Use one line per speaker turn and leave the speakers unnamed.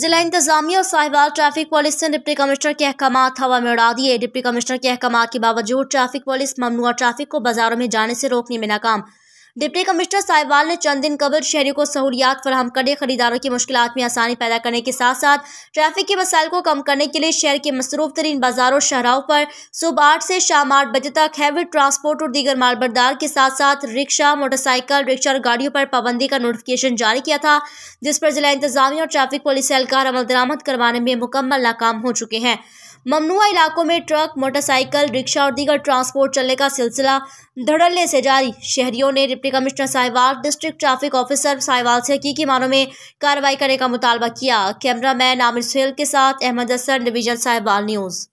जिला इंतजामिया और साहिबाल ट्रैफिक पुलिस ने डिप्टी कमिश्नर के अहकाम हवा में उड़ा दिए डिप्टी कमिश्नर के अहकाम के बावजूद ट्रैफिक पुलिस ममनुआ ट्रैफिक को बाजारों में जाने से रोकने में नाकाम डिप्टी कमिश्नर साहिवाल ने चंद दिन कबल शहरी को सहूलियात फराम करने खरीदारों की मुश्किल में आसानी पैदा करने के साथ साथ ट्रैफिक के मसाइल को कम करने के लिए शहर के मसरूफ तरीन बाजारों शहराओं पर सुबह आठ से शाम आठ बजे तक हैवी ट्रांसपोर्ट और दीगर मालबरदार के साथ साथ रिक्शा मोटरसाइकिल रिक्शा और गाड़ियों पर पाबंदी का नोटिफिकेशन जारी किया था जिस पर जिला इंतजामिया और ट्रैफिक पुलिस एहलकार अमल दरामद करवाने में मुकम्मल नाकाम हो चुके हैं ममनुआ इलाकों में ट्रक मोटरसाइकिल रिक्शा और दीगर ट्रांसपोर्ट चलने का सिलसिला धड़ल्ले से जारी शहरियों ने deputy commissioner Sahiwal district traffic officer Sahiwal से की मानों में कार्रवाई करने का मुतालबा किया कैमरा मैन आमिर सुहेल के साथ अहमद असर डिवीजन साहिवाल न्यूज़